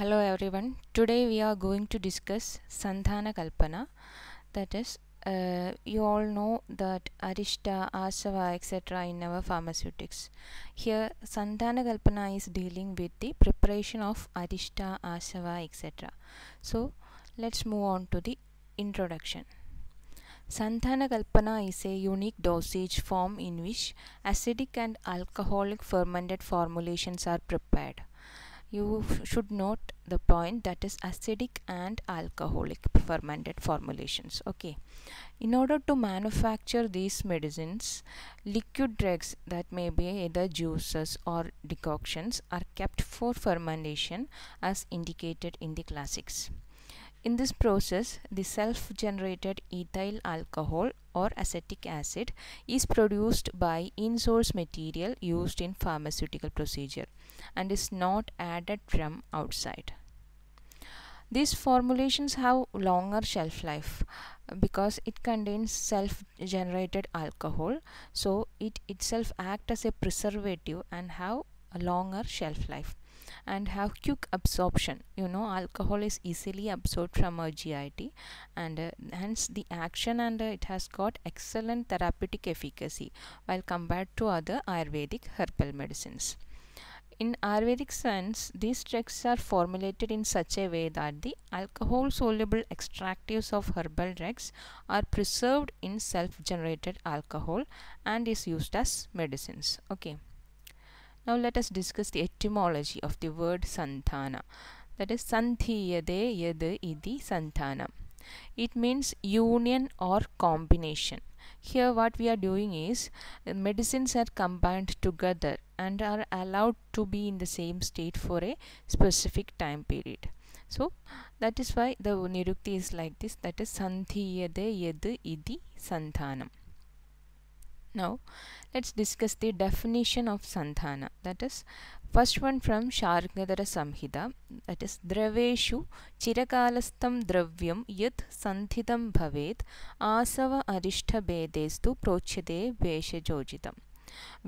hello everyone today we are going to discuss sandhana kalpana that is uh, you all know that arista, asava etc in our pharmaceutics here sandhana kalpana is dealing with the preparation of arista, asava etc so let's move on to the introduction Sandhana Kalpana is a unique dosage form in which acidic and alcoholic fermented formulations are prepared you should note the point that is acidic and alcoholic fermented formulations okay in order to manufacture these medicines liquid drugs that may be either juices or decoctions are kept for fermentation as indicated in the classics in this process, the self-generated ethyl alcohol or acetic acid is produced by in-source material used in pharmaceutical procedure and is not added from outside. These formulations have longer shelf life because it contains self-generated alcohol so it itself act as a preservative and have a longer shelf life and have quick absorption you know alcohol is easily absorbed from our GIT and uh, hence the action and uh, it has got excellent therapeutic efficacy while compared to other Ayurvedic herbal medicines in Ayurvedic sense, these drugs are formulated in such a way that the alcohol-soluble extractives of herbal drugs are preserved in self-generated alcohol and is used as medicines. Okay. Now let us discuss the etymology of the word santana. That is santhiyade yad idi santana. It means union or combination. Here what we are doing is uh, medicines are combined together and are allowed to be in the same state for a specific time period. So that is why the nirukti is like this that is santhiyade yad idi santanam. Now let's discuss the definition of sandhana that is first one from Shargadara Samhita that is Draveshu Chirakalastam Dravyam Yat Sandhitam Bhavet Asava Arishta Bedestu Prochade Veshajojitam.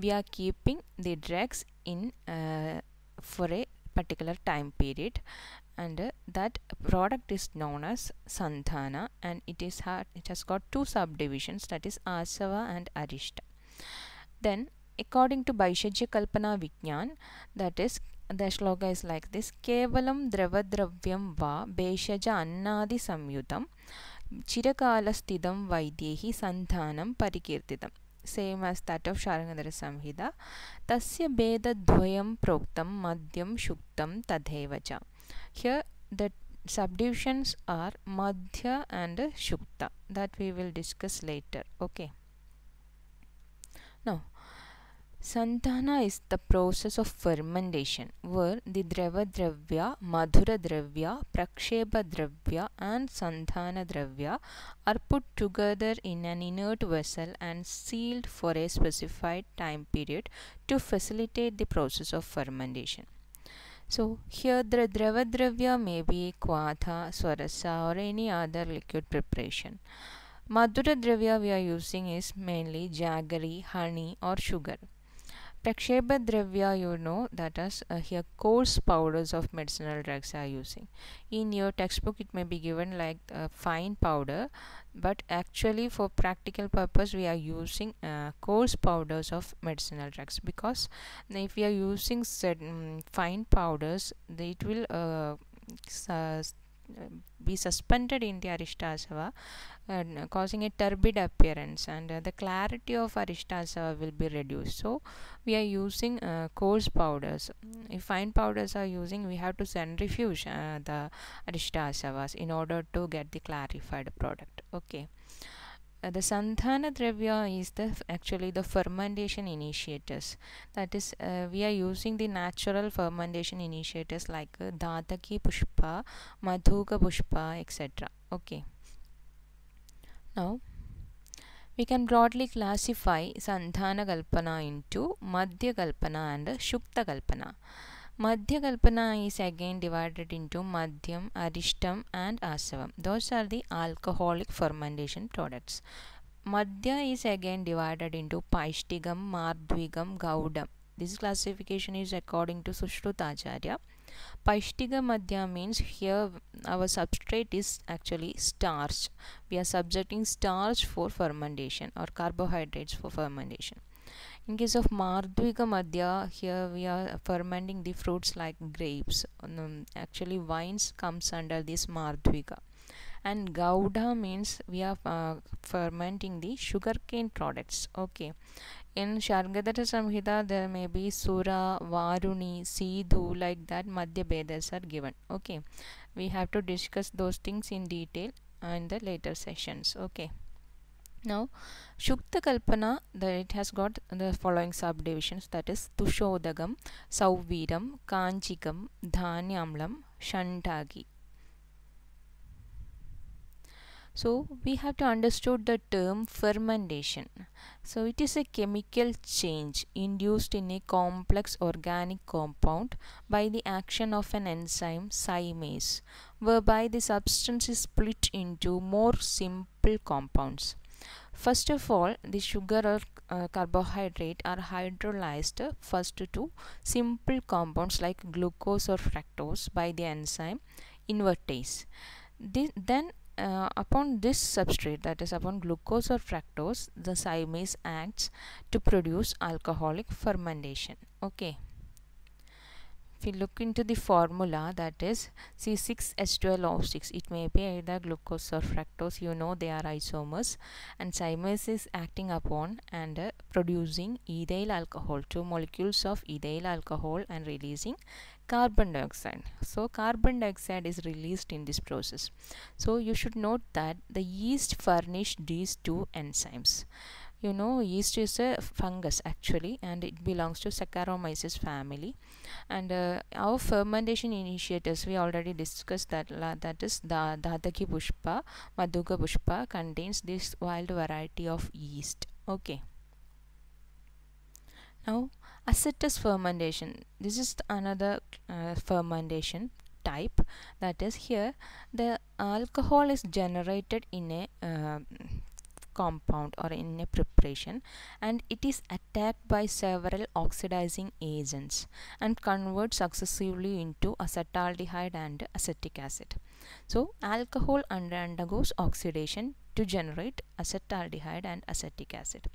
We are keeping the drugs in uh, for a particular time period and uh, that product is known as Santana and it is ha it has got two subdivisions that is Asava and Arishta. Then according to Baishajya Kalpana Vijnan that is the shloka is like this Kevalam Dravadravyam va Beshaja Annadi Samyutam Chirakalastidam Vaidyehi Sandhanam Parikirtidam same as that of Sharangadara Samhita tasya dhvayam proktam madhyam shuktam tadhevacha here the subdivisions are Madhya and Shukta that we will discuss later okay now Santana is the process of fermentation where the Drava Dravya, Madhura Dravya, Praksheba Dravya and Santana Dravya are put together in an inert vessel and sealed for a specified time period to facilitate the process of fermentation. So here the dravya may be Kwatha, Swarasa or any other liquid preparation. Madhura Dravya we are using is mainly jaggery, honey or sugar. Praksheba Dravya, you know, that is uh, here coarse powders of medicinal drugs are using. In your textbook, it may be given like uh, fine powder, but actually for practical purpose, we are using uh, coarse powders of medicinal drugs because if we are using certain fine powders, it will uh, be uh, suspended in the aristasava and causing a turbid appearance and uh, the clarity of aristasava will be reduced so we are using uh, coarse powders if fine powders are using we have to centrifuge the aristasavas in order to get the clarified product okay uh, the sandhana dravya is the actually the fermentation initiators that is uh, we are using the natural fermentation initiators like uh, dataki pushpa madhuka pushpa etc okay now we can broadly classify sandhana kalpana into madhya kalpana and shukta kalpana kalpana is again divided into Madhyam, Arishtam and Asavam. Those are the alcoholic fermentation products. Madhya is again divided into Paishtigam, Mardvigam, Gaudam. This classification is according to Sushruta Acharya. Paishtiga Madhya means here our substrate is actually starch. We are subjecting starch for fermentation or carbohydrates for fermentation in case of mardvika madhya here we are fermenting the fruits like grapes um, um, actually wines comes under this mardvika and gouda means we are uh, fermenting the sugarcane products okay in Shargadatta Samhita there may be Sura, Varuni, Sidhu like that Madhya Vedas are given okay we have to discuss those things in detail in the later sessions okay now, Shukta Kalpana that it has got the following subdivisions that is Tushodagam, Sauviram, Kanchikam, Dhanyamlam, Shantagi. So, we have to understood the term fermentation. So, it is a chemical change induced in a complex organic compound by the action of an enzyme cymase, whereby the substance is split into more simple compounds. First of all, the sugar or uh, carbohydrate are hydrolyzed first to simple compounds like glucose or fructose by the enzyme invertase. then uh, upon this substrate that is upon glucose or fructose the cymase acts to produce alcoholic fermentation okay if you look into the formula that is C6H12O6 it may be either glucose or fructose you know they are isomers and cymase is acting upon and uh, producing ethyl alcohol two molecules of ethyl alcohol and releasing carbon dioxide so carbon dioxide is released in this process so you should note that the yeast furnish these two enzymes you know yeast is a fungus actually and it belongs to saccharomyces family and uh, our fermentation initiators we already discussed that la, that is the dadaki pushpa maduga pushpa contains this wild variety of yeast okay now acetous fermentation this is another uh, fermentation type that is here the alcohol is generated in a uh, compound or in a preparation and it is attacked by several oxidizing agents and converts successively into acetaldehyde and acetic acid. So alcohol undergoes oxidation to generate acetaldehyde and acetic acid.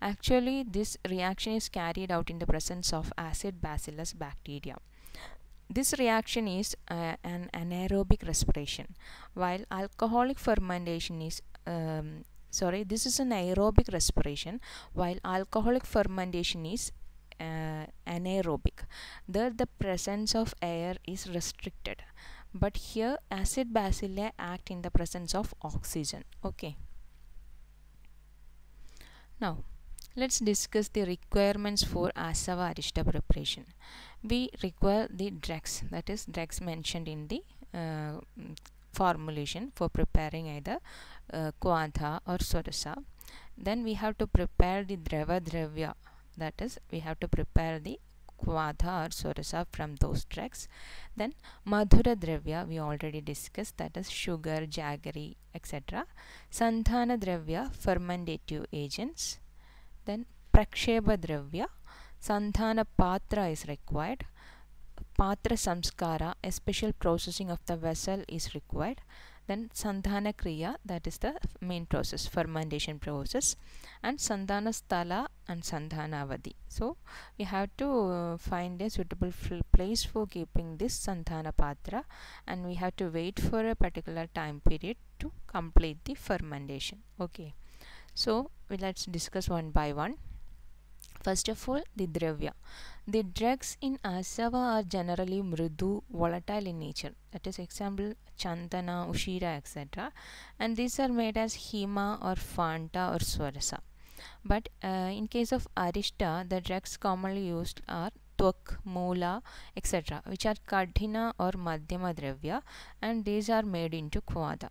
Actually this reaction is carried out in the presence of acid bacillus bacteria. This reaction is uh, an anaerobic respiration while alcoholic fermentation is um, sorry this is an aerobic respiration while alcoholic fermentation is uh, anaerobic there the presence of air is restricted but here acid bacilli act in the presence of oxygen okay now let's discuss the requirements for asava arishta preparation we require the drugs that is drugs mentioned in the uh, formulation for preparing either uh, or sorasa. Then we have to prepare the drava dravya that is we have to prepare the kvadha or sorasa from those tracks. Then madhura dravya we already discussed that is sugar, jaggery etc. Santhana dravya fermentative agents. Then praksheba dravya. Sandhana patra is required. Patra Samskara, a special processing of the vessel is required. Then Sandhana Kriya, that is the main process, fermentation process. And Sandhana Stala and Sandhana Avadi. So we have to uh, find a suitable place for keeping this Sandhana Patra and we have to wait for a particular time period to complete the fermentation. Okay. So let's discuss one by one. First of all, the dravya. The drugs in asava are generally mridu, volatile in nature. That is example chandana, ushira, etc. And these are made as hema or fanta or swarasa. But uh, in case of arishta, the drugs commonly used are tuk, moola, etc. which are kadhina or madhyama dravya and these are made into kvada.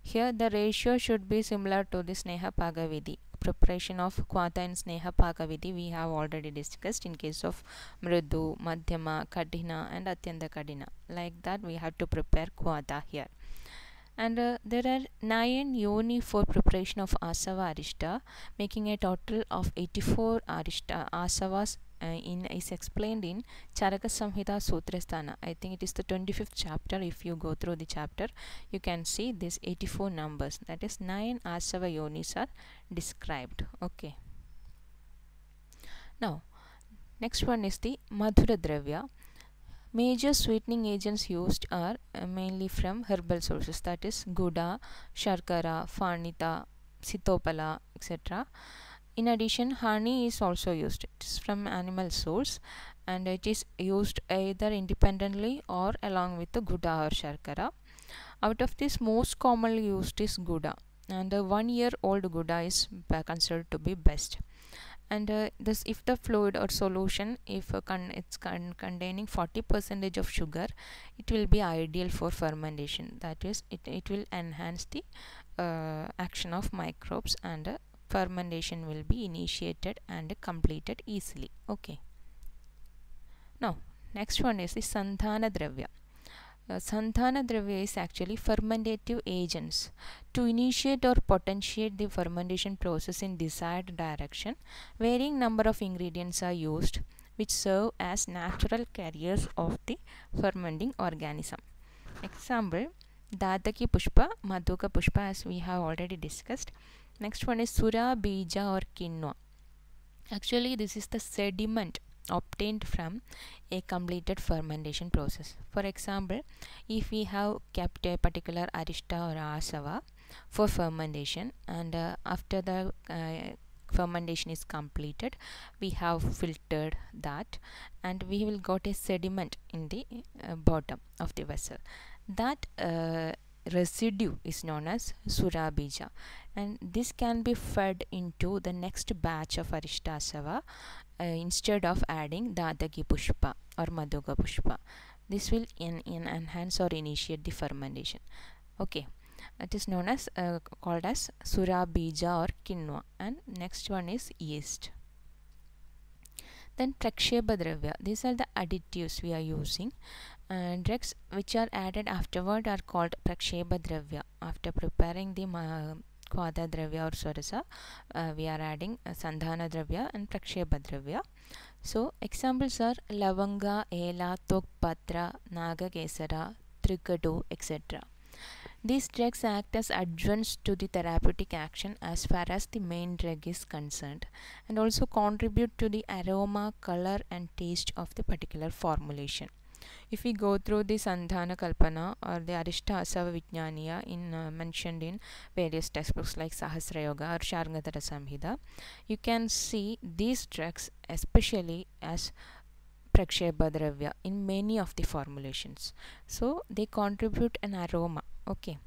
Here the ratio should be similar to the Sneha Pagavidi preparation of Kwata and Sneha Pakavidhi we have already discussed in case of mrudu Madhyama, Kadhina and Atyanta Kadhina. Like that we have to prepare Kwata here. And uh, there are 9 yoni for preparation of Asava Arishta making a total of 84 Arishta, Asavas uh, in is explained in Charaka Samhita Sutrasthana. I think it is the 25th chapter. If you go through the chapter, you can see this 84 numbers. That is nine Asava Yonis are described. Okay. Now, next one is the Madhura Dravya. Major sweetening agents used are uh, mainly from herbal sources that is Guda, Sharkara, phanita Sitopala, etc. in addition honey is also used it's from animal source and it is used either independently or along with the gouda or sharkara out of this most commonly used is guda, and the one year old guda is considered to be best and uh, this if the fluid or solution if uh, con it's con containing 40 percentage of sugar it will be ideal for fermentation that is it, it will enhance the uh, action of microbes and uh, fermentation will be initiated and completed easily okay now next one is the Santana dravya uh, dravya is actually fermentative agents to initiate or potentiate the fermentation process in desired direction varying number of ingredients are used which serve as natural carriers of the fermenting organism example Dadaki Pushpa, Madhuka Pushpa as we have already discussed. Next one is Sura Bija or Quinoa. Actually this is the sediment obtained from a completed fermentation process. For example, if we have kept a particular arista or asava for fermentation and uh, after the uh, fermentation is completed we have filtered that and we will got a sediment in the uh, bottom of the vessel that uh, residue is known as surabija and this can be fed into the next batch of arista uh, instead of adding dadagi pushpa or madhuga pushpa this will in, in enhance or initiate the fermentation okay it is known as uh, called as surabija or kinwa. and next one is yeast then praksheba dravya these are the additives we are using uh, drugs which are added afterward are called praksheba dravya. After preparing the uh, kvada dravya or sorasa, uh, we are adding uh, sandhana dravya and praksheba dravya. So examples are lavanga, ela, tokpatra, naga kesara, trikadu, etc. These drugs act as adjuncts to the therapeutic action as far as the main drug is concerned and also contribute to the aroma, color and taste of the particular formulation. If we go through the Sandhana Kalpana or the Arishta Asava Vijnaniya in, uh, mentioned in various textbooks like Sahasra Yoga or Sharngatara Samhita, you can see these tracks especially as prakshebadravya, in many of the formulations. So they contribute an aroma. Okay.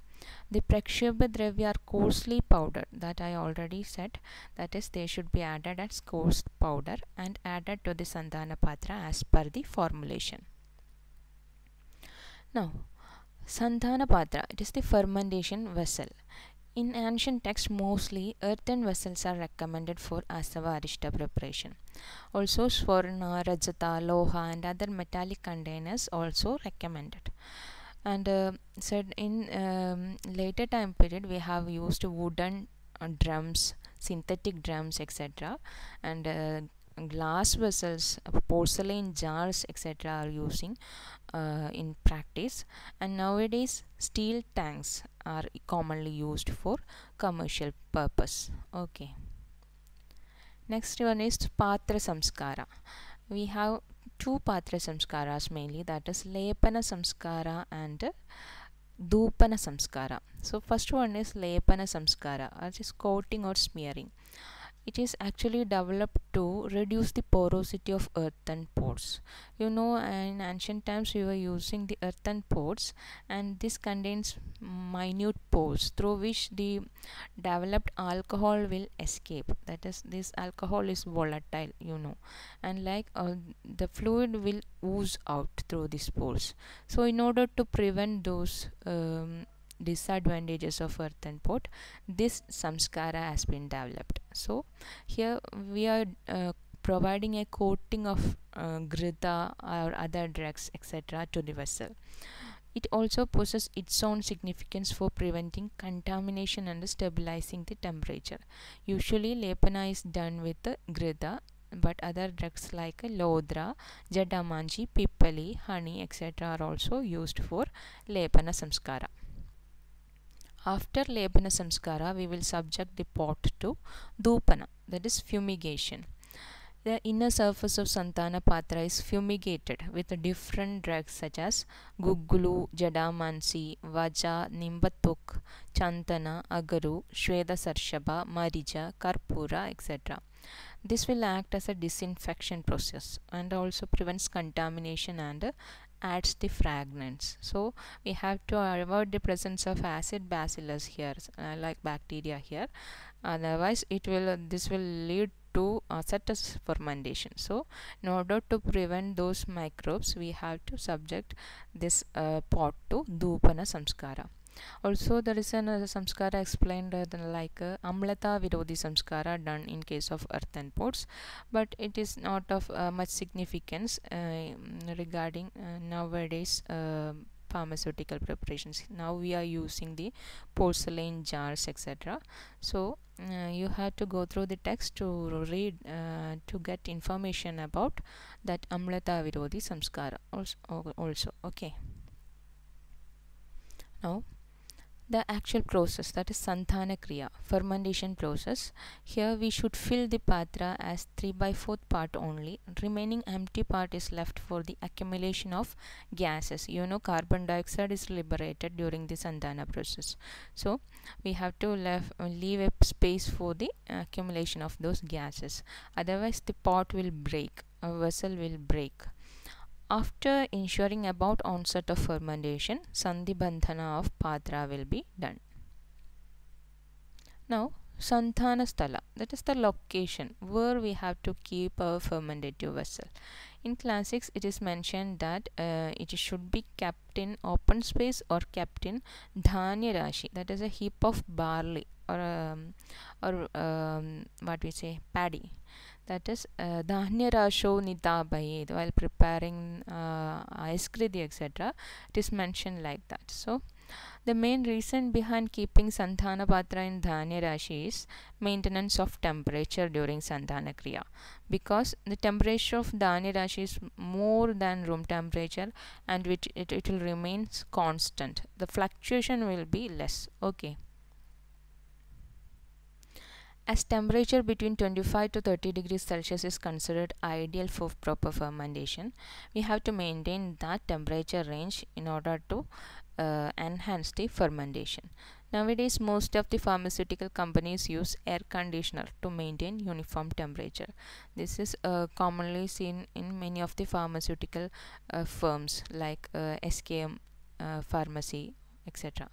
The prakshebadravya are coarsely powdered that I already said that is they should be added as coarse powder and added to the Sandhana Patra as per the formulation. Now, Sandhana Patra, it is the fermentation vessel. In ancient texts, mostly earthen vessels are recommended for asava arishta preparation. Also, swarna, rajata, loha, and other metallic containers also recommended. And uh, said in um, later time period, we have used wooden uh, drums, synthetic drums, etc., and uh, glass vessels uh, porcelain jars etc are using uh, in practice and nowadays steel tanks are commonly used for commercial purpose okay next one is patra samskara we have two patra samskaras mainly that is lepana samskara and dupana samskara so first one is lepana samskara which is coating or smearing it is actually developed to reduce the porosity of earthen pots you know in ancient times we were using the earthen pots and this contains minute pores through which the developed alcohol will escape that is this alcohol is volatile you know and like uh, the fluid will ooze out through these pores so in order to prevent those um, disadvantages of earth and pot this samskara has been developed so here we are uh, providing a coating of uh, grita or other drugs etc to the vessel it also possesses its own significance for preventing contamination and stabilizing the temperature. Usually lepana is done with the but other drugs like lodra, jadamanji, pipali, honey etc are also used for lepana samskara. After Lebana Samskara, we will subject the pot to Dupana, that is fumigation. The inner surface of Santana Patra is fumigated with different drugs such as Guggulu, Jadamansi, Vaja, Nimbatuk, Chantana, Agaru, Shweda Sarshaba, Marija, Karpura, etc. This will act as a disinfection process and also prevents contamination and adds the fragments so we have to avoid the presence of acid bacillus here uh, like bacteria here otherwise it will uh, this will lead to uh, acetous fermentation so in order to prevent those microbes we have to subject this uh, pot to dupana samskara also, there is a uh, samskara explained uh, like uh, Amlata Virodhi samskara done in case of earthen pots, but it is not of uh, much significance uh, regarding uh, nowadays uh, pharmaceutical preparations. Now we are using the porcelain jars, etc. So you have to go through the text to read to get information about that Amlata Virodhi samskara also. also okay. Now the actual process that is Santana Kriya, fermentation process. Here we should fill the patra as 3 by 4th part only. Remaining empty part is left for the accumulation of gases. You know carbon dioxide is liberated during the Santana process. So we have to left, uh, leave a space for the accumulation of those gases. Otherwise the pot will break, a vessel will break. After ensuring about onset of fermentation, Sandhibandhana of Patra will be done. Now, Santhanasthala, that is the location where we have to keep our fermentative vessel. In classics, it is mentioned that uh, it should be kept in open space or kept in dhanya rashi, that is a heap of barley or um, or um, what we say paddy that is dhanira uh, Nitabayed while preparing uh, Aiskridi etc. It is mentioned like that. So, the main reason behind keeping Santana Patra in Dhanya Rashi is maintenance of temperature during Santana Kriya because the temperature of Dhanya Rashi is more than room temperature and which it, it will remain constant. The fluctuation will be less. Okay as temperature between 25 to 30 degrees Celsius is considered ideal for proper fermentation, we have to maintain that temperature range in order to uh, enhance the fermentation. Nowadays, most of the pharmaceutical companies use air conditioner to maintain uniform temperature. This is uh, commonly seen in many of the pharmaceutical uh, firms like uh, SKM uh, Pharmacy, etc.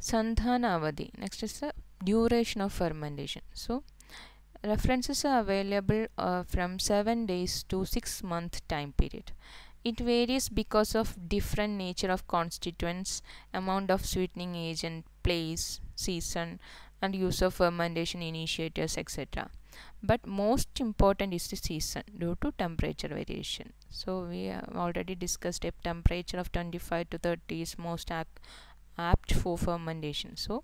Sandhanavadi. Next is the duration of fermentation so references are available uh, from 7 days to 6 month time period it varies because of different nature of constituents amount of sweetening agent place season and use of fermentation initiators etc but most important is the season due to temperature variation so we have already discussed if temperature of 25 to 30 is most ac apt for fermentation so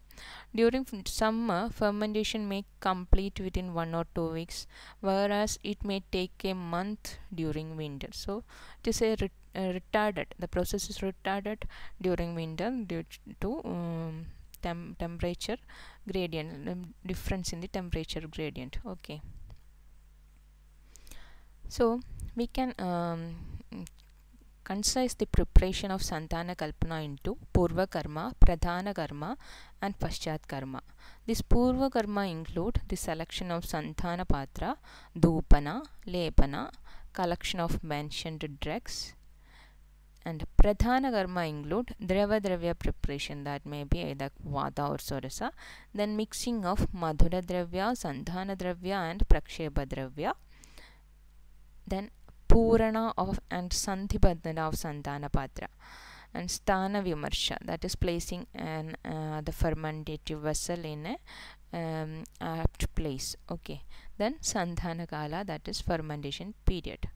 during summer fermentation may complete within one or two weeks whereas it may take a month during winter so it is a retarded the process is retarded during winter due to um, tem temperature gradient um, difference in the temperature gradient okay so we can um, concise the preparation of Santana Kalpana into Purva Karma, Pradhana Karma and Paschat Karma. This Purva Karma include the selection of Santana Patra, Dupana, Lepana, collection of mentioned dregs, and pradhana karma include drava dravya preparation that may be either vata or sorasa then mixing of madhura dravya Santana dravya and prakshepa dravya then Purana of and Santipadana of Santanapatra and Sthana Vimarsha that is placing an uh, the fermentative vessel in a um, apt place okay then santhana Kala that is fermentation period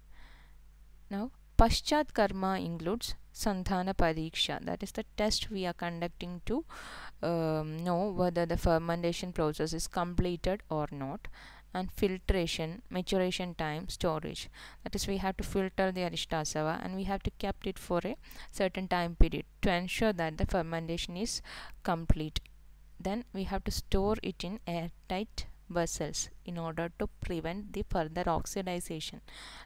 now Paschat Karma includes Sandhana Pariksha that is the test we are conducting to um, know whether the fermentation process is completed or not and filtration, maturation time, storage. That is, we have to filter the arishtasava, and we have to keep it for a certain time period to ensure that the fermentation is complete. Then we have to store it in airtight vessels in order to prevent the further oxidation.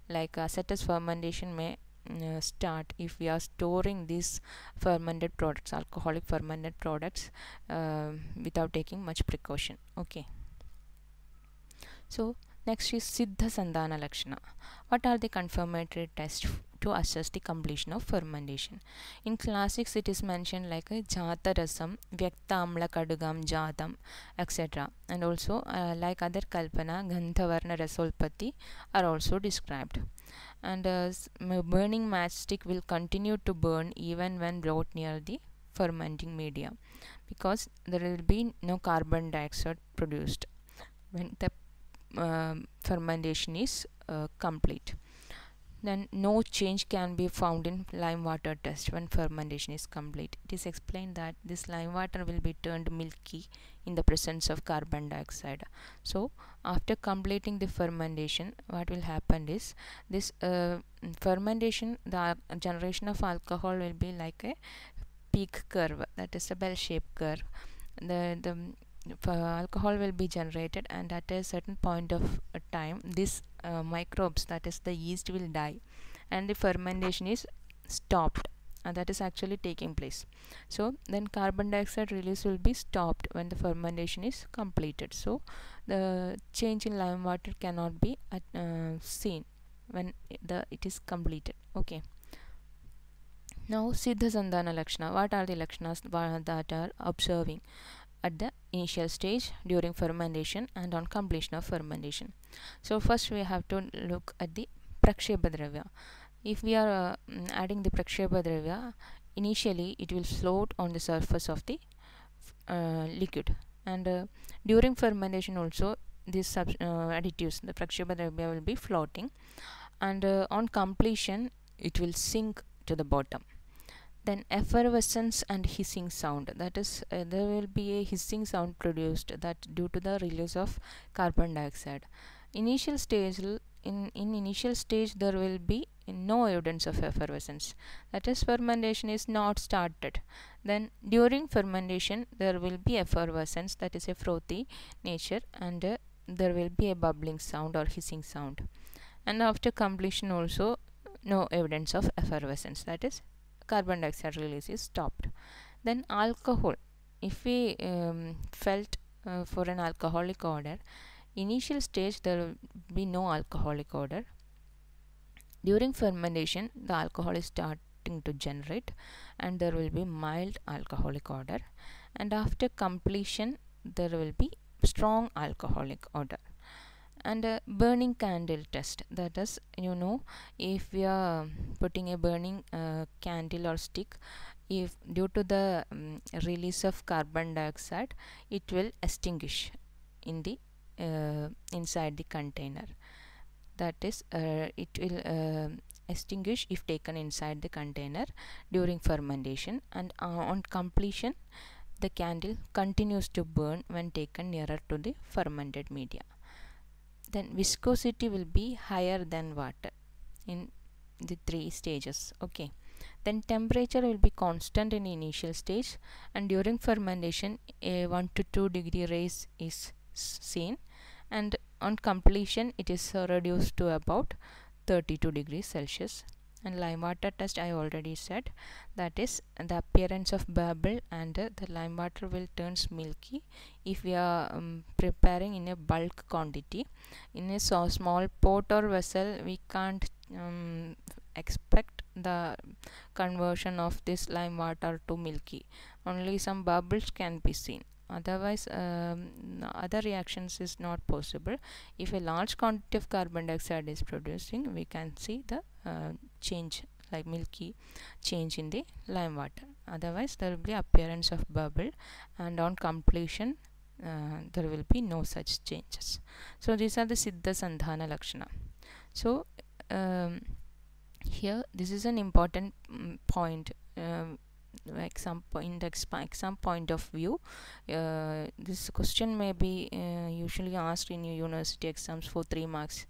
Like acetous uh, fermentation may mm, uh, start if we are storing these fermented products alcoholic fermented products uh, without taking much precaution okay so next is Siddha Sandhana Lakshana. What are the confirmatory tests to assess the completion of fermentation? In classics it is mentioned like uh, Jata Rasam, Vyakta Amla Kadugam, Jatam etc. And also uh, like other Kalpana, Gandhavarna Rasolpati are also described and a uh, burning matchstick will continue to burn even when brought near the fermenting media because there will be no carbon dioxide produced when the um, fermentation is uh, complete then no change can be found in lime water test when fermentation is complete it is explained that this lime water will be turned milky in the presence of carbon dioxide so after completing the fermentation what will happen is this uh, fermentation the generation of alcohol will be like a peak curve that is a bell shaped curve the the uh, alcohol will be generated and at a certain point of uh, time this uh, microbes that is the yeast will die and the fermentation is stopped and uh, that is actually taking place so then carbon dioxide release will be stopped when the fermentation is completed so the change in lime water cannot be at, uh, seen when the it is completed okay now siddha sandhana lakshana what are the lakshanas that are observing at the initial stage during fermentation and on completion of fermentation. So first we have to look at the Prakshebadravya. If we are uh, adding the Prakshebadravya, initially it will float on the surface of the uh, liquid and uh, during fermentation also these uh, additives, the Prakshebadravya will be floating and uh, on completion it will sink to the bottom then effervescence and hissing sound that is uh, there will be a hissing sound produced that due to the release of carbon dioxide initial stage in, in initial stage there will be no evidence of effervescence that is fermentation is not started then during fermentation there will be effervescence that is a frothy nature and uh, there will be a bubbling sound or hissing sound and after completion also no evidence of effervescence that is carbon dioxide release is stopped then alcohol if we um, felt uh, for an alcoholic order initial stage there will be no alcoholic order during fermentation the alcohol is starting to generate and there will be mild alcoholic order and after completion there will be strong alcoholic order and a burning candle test that is you know if we are putting a burning uh, candle or stick if due to the um, release of carbon dioxide it will extinguish in the uh, inside the container that is uh, it will uh, extinguish if taken inside the container during fermentation and uh, on completion the candle continues to burn when taken nearer to the fermented media then viscosity will be higher than water in the three stages okay then temperature will be constant in initial stage and during fermentation a 1 to 2 degree raise is seen and on completion it is uh, reduced to about 32 degrees celsius and lime water test I already said that is the appearance of bubble and uh, the lime water will turns milky if we are um, preparing in a bulk quantity in a so small pot or vessel we can't um, expect the conversion of this lime water to milky only some bubbles can be seen otherwise um, other reactions is not possible if a large quantity of carbon dioxide is producing we can see the uh, change like milky change in the lime water otherwise there will be appearance of bubble and on completion uh, there will be no such changes so these are the siddha sandhana lakshana so um, here this is an important mm, point um, like some point some point of view uh, this question may be uh, usually asked in university exams for 3 marks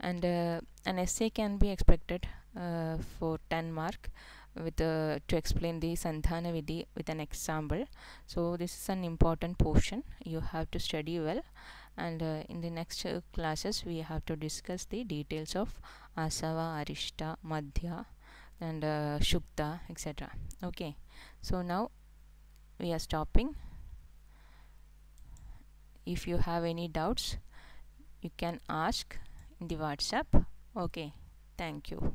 and uh, an essay can be expected uh, for 10 mark with uh, to explain the Santhana vidhi with an example so this is an important portion you have to study well and uh, in the next classes we have to discuss the details of asava arishta madhya and uh, shukta etc okay so now we are stopping if you have any doubts you can ask in the whatsapp okay thank you